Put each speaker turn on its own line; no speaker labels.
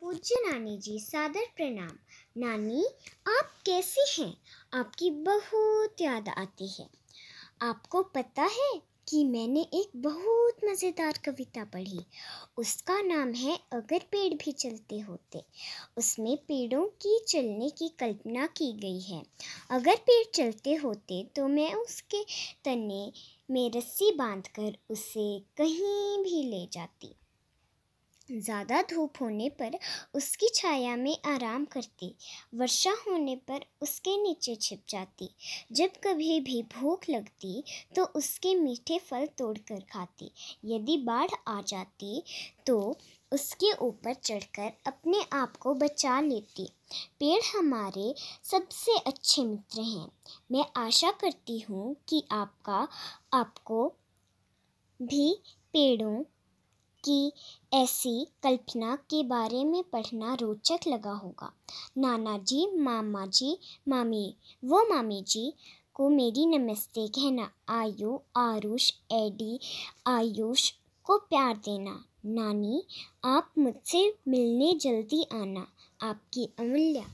पूज्य नानी जी सादर प्रणाम नानी आप कैसे हैं आपकी बहुत याद आती है आपको पता है कि मैंने एक बहुत मज़ेदार कविता पढ़ी उसका नाम है अगर पेड़ भी चलते होते उसमें पेड़ों की चलने की कल्पना की गई है अगर पेड़ चलते होते तो मैं उसके तने में रस्सी बांधकर उसे कहीं भी ले जाती ज़्यादा धूप होने पर उसकी छाया में आराम करती वर्षा होने पर उसके नीचे छिप जाती जब कभी भी भूख लगती तो उसके मीठे फल तोड़कर खाती यदि बाढ़ आ जाती तो उसके ऊपर चढ़कर अपने आप को बचा लेती पेड़ हमारे सबसे अच्छे मित्र हैं मैं आशा करती हूँ कि आपका आपको भी पेड़ों की ऐसी कल्पना के बारे में पढ़ना रोचक लगा होगा नाना जी मामा जी मामी वो मामी जी को मेरी नमस्ते कहना आयु आरुष एडी आयुष को प्यार देना नानी आप मुझसे मिलने जल्दी आना आपकी अमूल्या